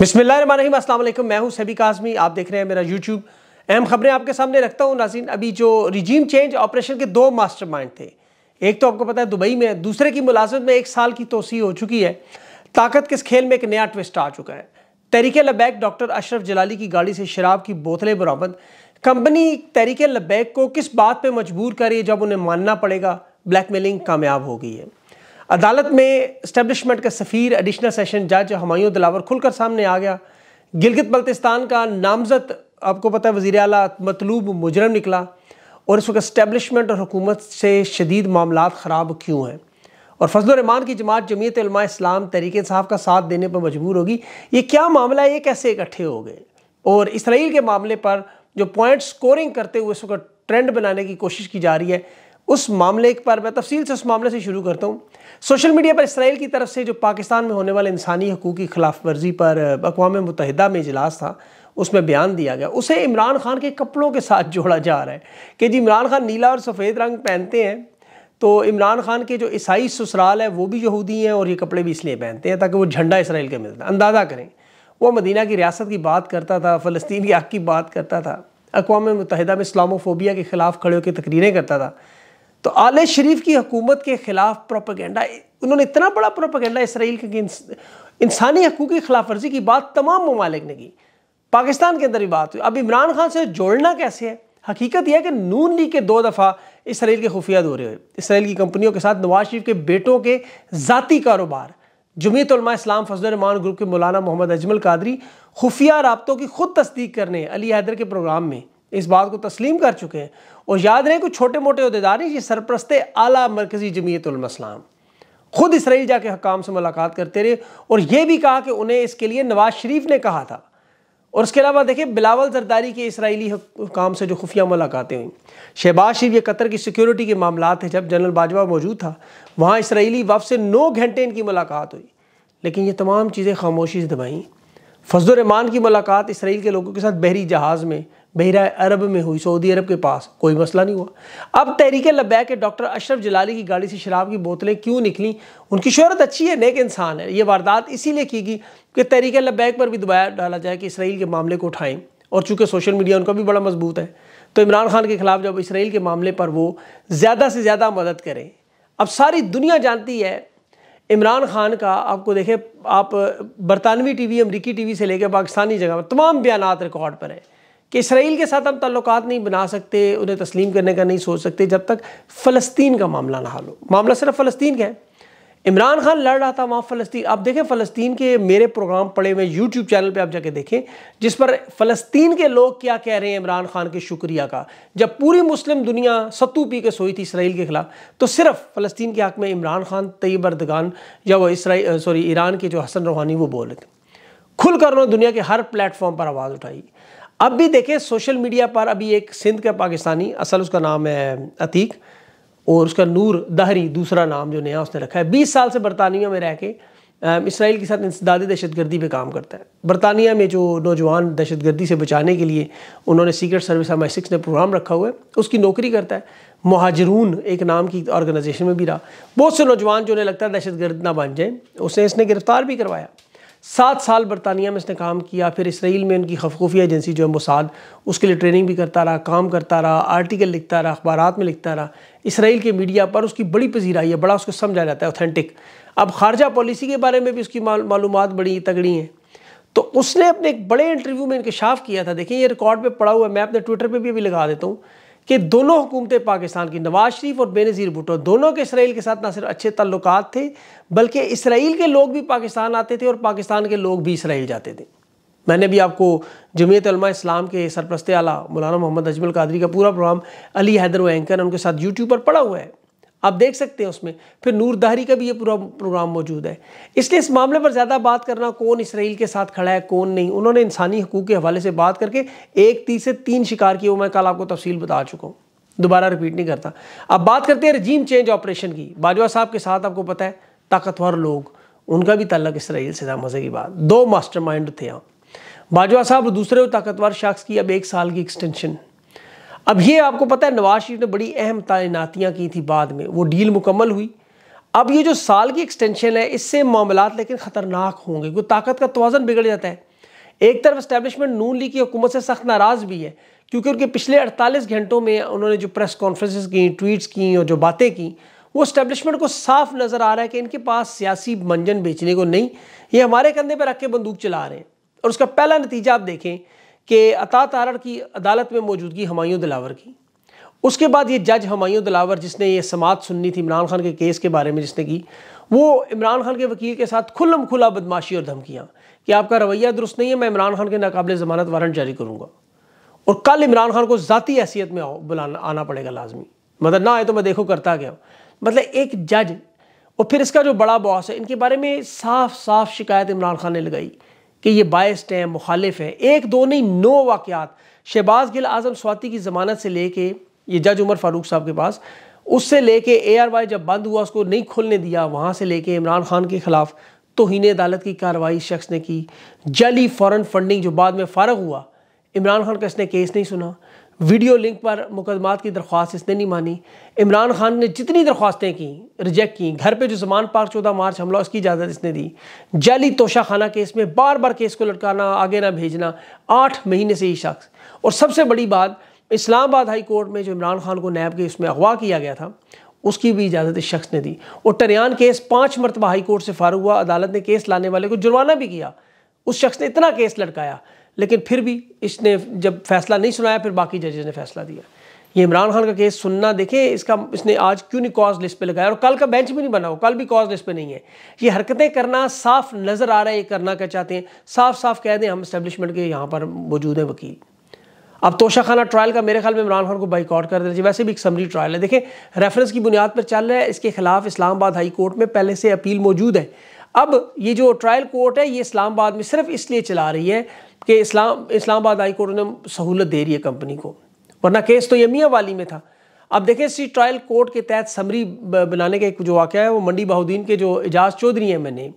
बिस्मिल्लाम असल मैं हूं सभी काजमी आप देख रहे हैं मेरा यूट्यूब अहम खबरें आपके सामने रखता हूं नाजीन अभी जो रिजीम चेंज ऑपरेशन के दो मास्टरमाइंड थे एक तो आपको पता है दुबई में दूसरे की मुलाजमत में एक साल की तोसी हो चुकी है ताकत किस खेल में एक नया ट्विस्ट आ चुका है तहरीक लबैक डॉक्टर अशरफ जलाली की गाड़ी से शराब की बोतलें बरामद कंपनी तहरीक लबैक को किस बात पर मजबूर करे जब उन्हें मानना पड़ेगा ब्लैकमेलिंग कामयाब हो गई है अदालत में इस्टेब्लिशमेंट का सफ़ीर एडिशनल सेशन जज हमायूं दिलावर खुलकर सामने आ गया गिलगित बल्तिस्तान का नामजद आपको पता है वज़ी अला मतलूब मुजरम निकला और इस वक्त इस्टेबलिशमेंट और हुकूमत से शदीद मामला ख़राब क्यों हैं और फजल रमान की जमात इलमा इस्लाम तरीके साहब का साथ देने पर मजबूर होगी ये क्या मामला है ये कैसे इकट्ठे हो गए और इसराइल के मामले पर जो पॉइंट स्कोरिंग करते हुए इस वक्त ट्रेंड बनाने की कोशिश की जा रही है उस मामले पर मैं तफसील से उस मामले से शुरू करता हूँ सोशल मीडिया पर इसराइल की तरफ से जो पाकिस्तान में होने वाले इंसानी हकूक़ की खिलाफ वर्जी पर अकवा मुतहदा में इजलास था उसमें बयान दिया गया उसे इमरान खान के कपड़ों के साथ जोड़ा जा रहा है कि जी इमरान खान नीला और सफ़ेद रंग पहनते हैं तो इमरान खान के जो ईसाई ससुराल है वो भी यहूदी हैं और ये कपड़े भी इसलिए पहनते हैं ताकि वो झंडा इसराइल का मिलता है अंदाज़ा करें वो मदीना की रियासत की बात करता था फ़लस्तीन की हक की बात करता था अकवा मुतहदा में इस्लामोफोबिया के ख़िलाफ़ खड़े होकर तकरीरें करता था तो आले शरीफ की हुकूमत के ख़िलाफ़ प्रोपागेंडा उन्होंने इतना बड़ा प्रोपागेंडा इसराइल के इंसानी हकूक़ की खिलाफ वर्जी की बात तमाम ममालिक ने की पाकिस्तान के अंदर भी बात हुई अब इमरान खान से जोड़ना कैसे है हकीकत यह है कि नून लीग के दो दफ़ा इसराइल के खुफिया दौरे हुए इसराइल की कंपनियों के साथ नवाज शरीफ के बेटों के ज़ाती कारोबार जमीत इस्लाम फजलरमान ग्रुप के मौलाना मोहम्मद अजमल कादरी खुफिया रबतों की खुद तस्दीक करने अली हैदर के प्रोग्राम में इस बात को तस्लीम कर चुके हैं और याद रहे कुछ छोटे मोटे अहदेदार ये सरप्रस्त आला मरकज़ी जमीयतम खुद इसराइल जाके हकाम से मुलाकात करते रहे और यह भी कहा कि उन्हें इसके लिए नवाज शरीफ ने कहा था और उसके अलावा देखिए बिलावल जरदारी के इसराइली हकाम से जो खुफिया मुलाकातें हुई शहबाज शरीफ ये कतर की सिक्योरिटी के मामला थे जब जनरल बाजवा मौजूद था वहाँ इसराइली वफ से नौ घंटे इनकी मुलाकात हुई लेकिन ये तमाम चीज़ें खामोशी से दबाई फजल रमान की मुलाकात इसराइल के लोगों के साथ बहरी जहाज़ में बहरा अरब में हुई सऊदी अरब के पास कोई मसला नहीं हुआ अब तहरीक लब्बे के डॉक्टर अशरफ जलाली की गाड़ी से शराब की बोतलें क्यों निकली उनकी शहरत अच्छी है नेक इंसान है ये वारदात इसीलिए की गई कि तहरीक लब्बैक पर भी दबाया डाला जाए कि इसराइल के मामले को उठाएं और चूँकि सोशल मीडिया उनका भी बड़ा मजबूत है तो इमरान खान के खिलाफ जब इसराइल के मामले पर वो ज़्यादा से ज़्यादा मदद करें अब सारी दुनिया जानती है इमरान खान का आपको देखें आप बरतानवी अमरीकी टी टीवी से लेकर पाकिस्तानी जगह पर तमाम बयान रिकॉर्ड पर हैं कि इसराइल के साथ हम तल्लक नहीं बना सकते उन्हें तस्लीम करने का नहीं सोच सकते जब तक फ़लस्तीन का मामला ना हाल हो मामला सिर्फ फ़लस्तीन का है इमरान खान लड़ रहा था वहाँ फ़लस्तीन आप देखें फ़लस्तीन के मेरे प्रोग्राम पड़े हुए यूट्यूब चैनल पे आप जाके देखें जिस पर फ़लस्तीन के लोग क्या कह रहे हैं इमरान खान के शुक्रिया का जब पूरी मुस्लिम दुनिया सत्तू पी के सोई थी इसराइल के ख़िलाफ़ तो सिर्फ फ़लस्तीन के हक़ में इमरान खान तयब अर्दगान या वो इसराइल सॉरी ईरान के जो हसन रूहानी वो बोल रहे थे खुलकर उन्होंने दुनिया के हर प्लेटफॉर्म पर आवाज़ उठाई अब भी देखें सोशल मीडिया पर अभी एक सिंध का पाकिस्तानी असल उसका नाम है अतीक और उसका नूर दहरी दूसरा नाम जो नया उसने रखा है बीस साल से बरतानिया में रह के इसराइल के साथ इंसदादी दहशत गर्दी पर काम करता है बरतानिया में जो नौजवान दहशत गर्दी से बचाने के लिए उन्होंने सीक्रेट सर्विस एम आई ने प्रोग्राम रखा हुआ है उसकी नौकरी करता है महाजरून एक नाम की ऑर्गेनाइजेशन में भी रहा बहुत से नौजवान जो उन्हें लगता है दहशत गर्द ना बन जाए उसे इसने गिरफ्तार भी करवाया सात साल बरतानिया में इसने काम किया फिर इसराइल में उनकी खफकूफिया एजेंसी जो है मोसाद उसके लिए ट्रेनिंग भी करता रहा काम करता रहा आर्टिकल लिखता रहा अखबार में लिखता रहा इसराइल के मीडिया पर उसकी बड़ी पजीराई है बड़ा उसको समझा जाता है ऑथेंटिक अब खारजा पॉलिसी के बारे में भी उसकी मालूम बड़ी तगड़ी हैं तो उसने अपने एक बड़े इंटरव्यू में इंकशाफ किया था देखिए ये रिकॉर्ड पर पड़ा हुआ है मैं अपने ट्विटर पर भी अभी लगा देता हूँ कि दोनों हुकूमतें पाकिस्तान की नवाज शरीफ और बेनज़ीर भुटो दोनों के इसराइल के साथ ना सिर्फ अच्छे तल्लक थे बल्कि इसराइल के लोग भी पाकिस्तान आते थे और पाकिस्तान के लोग भी इसराइल जाते थे मैंने भी आपको जमीयत इस्लाम के सरप्रस्त आला मौलाना मोहम्मद अजमल कादरी का पूरा प्रोग्राम अली हैदर व एंकर उनके साथ यूट्यूब पर पड़ा हुआ है आप देख सकते हैं उसमें फिर नूरदारी का भी ये पूरा प्रोग्राम मौजूद है इसलिए इस मामले पर ज़्यादा बात करना कौन इसराइल के साथ खड़ा है कौन नहीं उन्होंने इंसानी हकूक़ के हवाले से बात करके एक तीस से तीन शिकार किए वो मैं कल आपको तफसील बता चुका हूँ दोबारा रिपीट नहीं करता अब बात करते हैं रजीम चेंज ऑपरेशन की बाजवा साहब के साथ आपको पता है ताकतवर लोग उनका भी तल्लक इसराइल से था मज़े की बात दो मास्टर माइंड थे यहाँ बाजवा साहब दूसरे ताकतवर शख्स की अब एक साल की एक्सटेंशन अब ये आपको पता है नवाज शरीफ ने बड़ी अहम तैनातियाँ की थी बाद में वो डील मुकम्मल हुई अब ये जो साल की एक्सटेंशन है इससे मामला लेकिन ख़तरनाक होंगे क्योंकि ताकत का तोज़न बिगड़ जाता है एक तरफ इस्टेबलिशमेंट नून ली की हुकूमत से सख्त नाराज़ भी है क्योंकि उनके पिछले 48 घंटों में उन्होंने जो प्रेस कॉन्फ्रेंसेस की ट्वीट्स की और जो बातें की वो इस्टेबलिशमेंट को साफ नज़र आ रहा है कि इनके पास सियासी मंजन बेचने को नहीं ये हमारे कंधे पर रख के बंदूक चला रहे हैं और उसका पहला नतीजा आप देखें कि अता तारड़ की अदालत में मौजूदगी हमायूं दिलावर की उसके बाद ये जज हमायूं दिलावर जिसने ये समात सुननी थी इमरान खान के केस के बारे में जिसने की वो इमरान खान के वकील के साथ खुलम खुला बदमाशी और धमकियाँ कि आपका रवैया दुरुस्त नहीं है मैं इमरान खान के नाकबिल ज़मानत वारंट जारी करूँगा और कल इमरान खान को ज़ाती हैसियत में बुलाना आना पड़ेगा लाजमी मतलब ना आए तो मैं देखो करता गया मतलब एक जज और फिर इसका जो बड़ा बॉस है इनके बारे में साफ साफ शिकायत इमरान खान ने लगाई कि ये बायस्ट हैं मुखालिफ हैं एक दो नहीं नौ वाक़ात शहबाज गिल आज़म स्वाति की ज़मानत से लेके ये जज उमर फारूक साहब के पास उससे लेके ए आर वाई जब बंद हुआ उसको नहीं खोलने दिया वहाँ से लेके इमरान खान के खिलाफ तोहन अदालत की कार्रवाई शख्स ने की जली फॉरन फंडिंग जो बाद में फ़ारग हुआ इमरान खान का इसने केस नहीं सुना वीडियो लिंक पर मुकदमात की दरख्वास्त इसने नहीं मानी इमरान खान ने जितनी दरख्वास्तें की रिजेक्ट की घर पे जो जमान पार्क चौदह मार्च हमला उसकी इजाज़त इसने दी जाली तोशाखाना केस में बार बार केस को लटकाना आगे ना भेजना आठ महीने से ही शख्स और सबसे बड़ी बात इस्लामाबाद हाई कोर्ट में जो इमरान खान को नैब के उसमें अगवा किया गया था उसकी भी इजाज़त इस शख्स ने दी और टरियान केस पाँच मरतबा हाई कोर्ट से फारू हुआ अदालत ने केस लाने वाले को जुर्माना भी किया उस शख्स ने इतना केस लटकाया लेकिन फिर भी इसने जब फैसला नहीं सुनाया फिर बाकी जजेज ने फैसला दिया ये इमरान खान का केस सुनना देखें इसका इसने आज क्यों नहीं कॉज लिस्ट पे लगाया और कल का बेंच भी नहीं बना हो कल भी कॉज लिस्ट पे नहीं है ये हरकतें करना साफ नज़र आ रहा है ये करना क्या चाहते हैं साफ साफ कह दें हम इस्टेब्लिशमेंट के यहाँ पर मौजूद हैं वकील अब तोशा खाना ट्रायल का मेरे ख्याल में इमरान खान को बाइकआउट कर देना चाहिए वैसे भी एक समरी ट्रायल है देखें रेफरेंस की बुनियाद पर चल रहा है इसके खिलाफ इस्लामाबाद हाई कोर्ट में पहले से अपील मौजूद है अब ये जो ट्रायल कोर्ट है ये इस्लामाबाद में सिर्फ इसलिए चला रही है कि इस्लाम इस्लामाबाद हाई कोर्ट ने सहूलत दे रही है कंपनी को वरना केस तो यमिया वाली में था अब देखें इसी ट्रायल कोर्ट के तहत समरी बनाने का एक जो वाक़ है वो मंडी बहाद्दीन के जो एजाज चौधरी हैं मैंने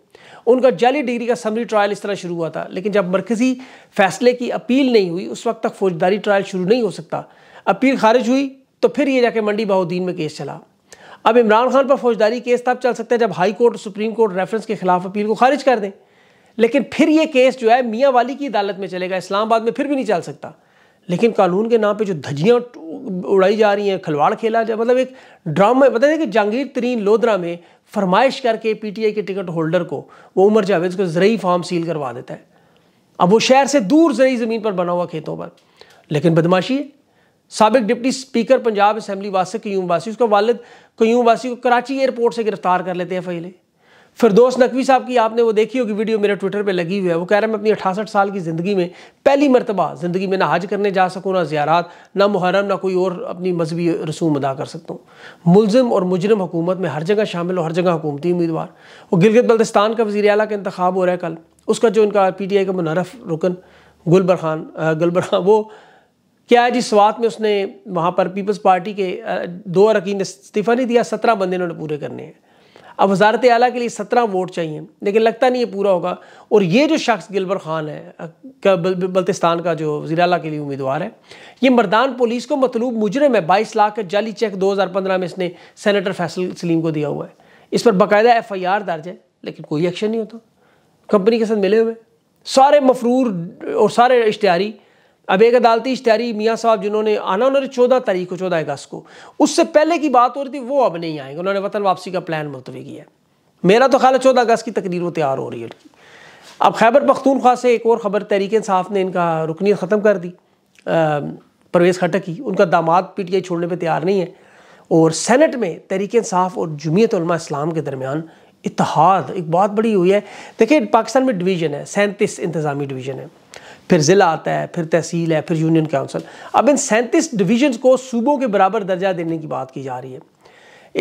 उनका जाली डिग्री का समरी ट्रायल इस तरह शुरू हुआ था लेकिन जब मरकज़ी फैसले की अपील नहीं हुई उस वक्त तक फौजदारी ट्रायल शुरू नहीं हो सकता अपील खारिज हुई तो फिर ये जाके मंडी बहाद्दीन में केस चला अब इमरान खान पर फौजदारी केस तब चल सकता है जब high court supreme court reference के खिलाफ अपील को खारिज कर दें लेकिन फिर ये केस जो है मियाँ वाली की अदालत में चलेगा इस्लामाबाद में फिर भी नहीं चल सकता लेकिन कानून के नाम पे जो धजियाँ उड़ाई जा रही हैं खिलवाड़ खेला जा मतलब एक ड्रामा बता दें कि जहांगीर तरीन लोधरा में फरमाइश करके पीटीआई के टिकट होल्डर को वो उमर जावेद को जरिए फार्म सील करवा देता है अब वो शहर से दूर जरिए ज़मीन पर बना हुआ खेतों पर लेकिन बदमाशी है सबक deputy speaker Punjab assembly Wasiq Qayyum वासी उसका वालद क्यूम वासी को कराची एयरपोर्ट से गिरफ्तार कर लेते हैं फैले फिरदोस नकवी साहब की आपने वो देखी होगी वीडियो मेरे ट्विटर पे लगी हुई है वो कह रहे हैं मैं अपनी अठासठ साल की ज़िंदगी में पहली मरतबा ज़िंदगी में ना हज करने जा सकूँ ना ज्यारत ना मुहरम ना कोई और अपनी मजहबी रसूम अदा कर सकता हूँ मुलम और मुजरम हुकूमत में हर जगह शामिल हो हर जगह हुकूमती उम्मीदवार और गिलगित बल्तिस्तान का वजी अला का इंतबाब हो रहा है कल उसका जो इनका पी टी आई का मुनरफ रुकन गुलबर खान गुलबर खान वो क्या है जी स्वात में उसने वहाँ पर पीपल्स पार्टी के दो अरकान ने इस्तीफ़ा नहीं दिया सत्रह बंदे उन्होंने पूरे करने हैं अब वजारत आला के लिए सत्रह वोट चाहिए लेकिन लगता नहीं ये पूरा होगा और ये जो शख्स गिलबर खान है बल्तिस्तान का जो वजी अला के लिए उम्मीदवार है ये मरदान पुलिस को मतलूब मुजरम है बाईस लाख का जाली चेक दो हज़ार पंद्रह में इसने सैनिटर फैसल सलीम को दिया हुआ है इस पर बाकायदा एफ आई आर दर्ज है लेकिन कोई एक्शन नहीं होता कंपनी के साथ मिले हुए सारे मफरूर और सारे इश्तारी अब एक अदालती इश्तारी मियाँ साहब जिन्होंने आना उन्होंने चौदह तारीख को चौदह अगस्त को उससे पहले की बात हो रही थी वो अब नहीं आएंगे उन्होंने वतन वापसी का प्लान मुलतवी किया मेरा तो ख्याल है चौदह अगस्त की तकरीर वो तैयार हो रही है अब खैबर पख्तूनख्वा से एक और ख़बर तहरीक साफ़ ने इनका रुकनीत ख़त्म कर दी परवेज़ खटक की उनका दामाद पी टी आई छोड़ने पर तैयार नहीं है और सैनट में तहरीक साफ़ और जमीयत इस्लाम के दरमियान इतिहाद एक बहुत बड़ी हुई है देखिए पाकिस्तान में डिवीज़न है सैंतीस इंतज़ामी डिवीज़न है फिर ज़िला आता है फिर तहसील है फिर यूनियन काउंसिल अब इन सैंतीस डिवीजन्स को सूबों के बराबर दर्जा देने की बात की जा रही है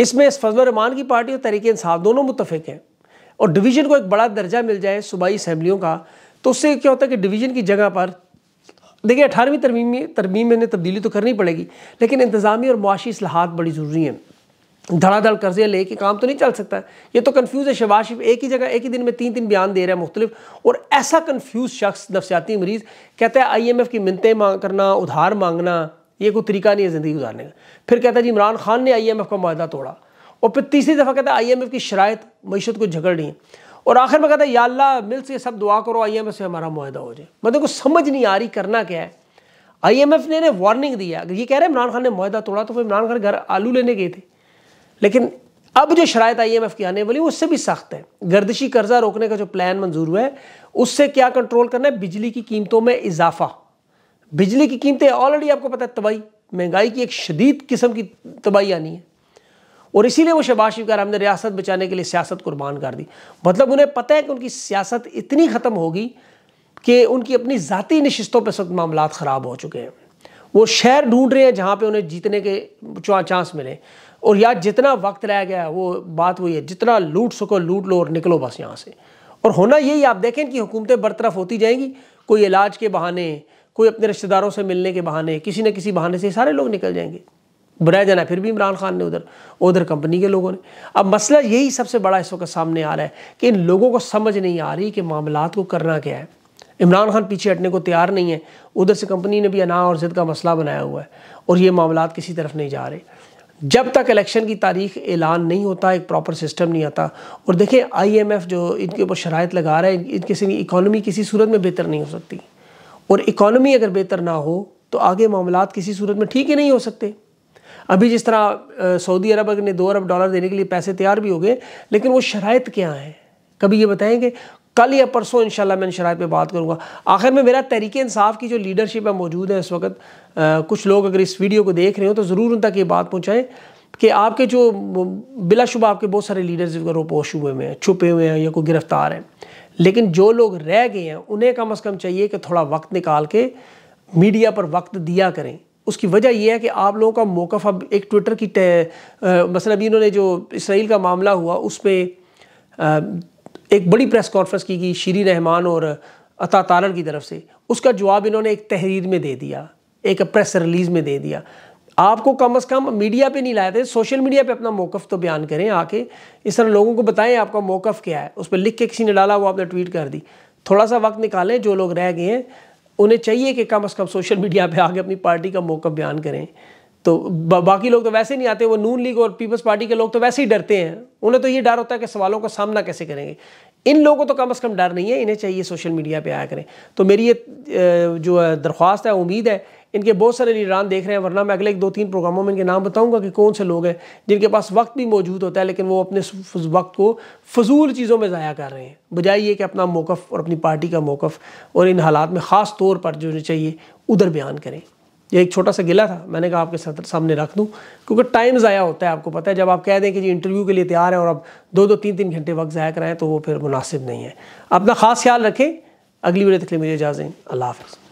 इसमें इस रमान की पार्टी और तरीके इंसाफ दोनों मुतफिक हैं और डिवीज़न को एक बड़ा दर्जा मिल जाए सूबाई असम्बलियों का तो उससे क्या होता है कि डिवीज़न की जगह पर देखिए अठारहवीं तरमीम तरमीम में तब्दीली तो करनी पड़ेगी लेकिन इंतज़ामी और मुआशी असलाहत बड़ी ज़रूरी हैं धड़ाधड़ कर्जे लेके काम तो नहीं चल सकता ये तो कन्फ्यूज़ है शबाज शरीफ एक ही जगह एक ही दिन में तीन तीन बयान दे रहे हैं मुख्तलिफ और ऐसा कन्फ्यूज़ शख्स नफसियाती मरीज़ कहता है आई एम एफ़ की मिनतें मांग करना उधार मांगना ये कोई तरीका नहीं है ज़िंदगी गुजारने का फिर कहता है जी इमरान खान ने आई एम एफ़ का माहा तोड़ा और फिर तीसरी दफ़ा कहता है आई एम एफ़ की शरात मीशत को रही है और आखिर में कहता है याल्ला मिल से सब दुआ करो आई एम एफ़ से हमारा माहा हो जाए मतलब को समझ नहीं आ रही करना क्या है आई एम एफ़ ने वार्निंग दिया अगर ये कह रहे हैं इमरान खान ने माहा तोड़ा तो फिर इमरान खान घर आलू लेने गए थे लेकिन अब जो शरात आई एम एफ की आने वाली उससे भी सख्त है गर्दिशी कर्जा रोकने का जो प्लान मंजूर हुआ है उससे क्या कंट्रोल करना है बिजली की कीमतों में इजाफा बिजली की कीमतें ऑलरेडी आपको पता है तबाही महंगाई की एक शदीद किस्म की तबाही आनी है और इसीलिए वो शबाज शिव कर हमने रियासत बचाने के लिए सियासत कुर्बान कर दी मतलब उन्हें पता है कि उनकी सियासत इतनी ख़त्म होगी कि उनकी अपनी ज़ाती नशस्तों पर सब मामला ख़राब हो चुके हैं वो शहर ढूंढ रहे हैं जहाँ पे उन्हें जीतने के चांस मिले और यार जितना वक्त रह गया है वो बात वही है जितना लूट सको लूट लो और निकलो बस यहाँ से और होना यही आप देखें कि हुकूमतें बरतरफ होती जाएंगी कोई इलाज के बहाने कोई अपने रिश्तेदारों से मिलने के बहाने किसी न किसी बहाने से सारे लोग निकल जाएंगे बुरा जाना फिर भी इमरान खान ने उधर उधर कंपनी के लोगों ने अब मसला यही सबसे बड़ा इस वक्त सामने आ रहा है कि इन लोगों को समझ नहीं आ रही कि मामला को करना क्या है इमरान खान पीछे हटने को तैयार नहीं है उधर से कंपनी ने भी अना और ज़िद का मसला बनाया हुआ है और ये मामला किसी तरफ नहीं जा रहे जब तक इलेक्शन की तारीख ऐलान नहीं होता एक प्रॉपर सिस्टम नहीं आता और देखें आईएमएफ जो इनके ऊपर शरात लगा रहा है इनके से इकानमी किसी सूरत में बेहतर नहीं हो सकती और इकानमी अगर बेहतर ना हो तो आगे मामला किसी सूरत में ठीक ही नहीं हो सकते अभी जिस तरह सऊदी अरब ने दो अरब डॉलर देने के लिए पैसे तैयार भी हो गए लेकिन वो शरात क्या हैं कभी ये बताएंगे कल या परसों इंशाल्लाह मैं इन शराब पर बात करूँगा आखिर में मेरा तहरीक इंसाफ की जो लीडरशिप है मौजूद है इस वक्त कुछ लोग अगर इस वीडियो को देख रहे हो तो ज़रूर उन तक ये बात पहुँचाएँ कि आपके जो बिलाशुबा आपके बहुत सारे लीडर्स रोपोश हुए हुए हैं छुपे हुए हैं या कोई गिरफ्तार हैं लेकिन जो लोग रह गए हैं उन्हें कम अज़ कम चाहिए कि थोड़ा वक्त निकाल के मीडिया पर वक्त दिया करें उसकी वजह यह है कि आप लोगों का मौक़ अब एक ट्विटर की मसल अभी इन्होंने जो इसराइल का मामला हुआ उसमें एक बड़ी प्रेस कॉन्फ्रेंस की गई श्री रहमान और अता तारण की तरफ से उसका जवाब इन्होंने एक तहरीर में दे दिया एक प्रेस रिलीज़ में दे दिया आपको कम अज़ कम मीडिया पे नहीं लाए थे सोशल मीडिया पे अपना मौक़ तो बयान करें आके इस तरह लोगों को बताएं आपका मौक़ क्या है उस पर लिख के किसी ने डाला वो आपने ट्वीट कर दी थोड़ा सा वक्त निकालें जो लोग रह गए हैं उन्हें चाहिए कि कम अज़ कम सोशल मीडिया पर आके अपनी पार्टी का मौक़ बयान करें तो बा, बाकी लोग तो वैसे नहीं आते वो नून लीग और पीपल्स पार्टी के लोग तो वैसे ही डरते हैं उन्हें तो ये डर होता है कि सवालों का सामना कैसे करेंगे इन लोगों को तो कम अज़ कम डर नहीं है इन्हें चाहिए सोशल मीडिया पे आया करें तो मेरी ये जो दरख्वास्त है उम्मीद है इनके बहुत सारे लीडरान देख रहे हैं वरना मैं अगले एक दो तीन प्रोग्रामों में इनके नाम बताऊँगा कि कौन से लोग हैं जिनके पास वक्त भी मौजूद होता है लेकिन वो अपने वक्त को फजूल चीज़ों में ज़ाया कर रहे हैं बजाय ये कि अपना मौक़ और अपनी पार्टी का मौक़ और इन हालात में ख़ास तौर पर जो चाहिए उधर बयान करें ये एक छोटा सा गिला था मैंने कहा आपके सामने रख दूँ क्योंकि टाइम ज़ाया होता है आपको पता है जब आप कह दें कि जी इंटरव्यू के लिए तैयार हैं और अब दो दो तीन तीन घंटे वक्त ज़ाया कराएं तो वो फिर मुनासिब नहीं है अपना ख़ास ख्याल रखें अगली वीडियो तक लिए मुझे इजाज़ें अल्लाह हाफ़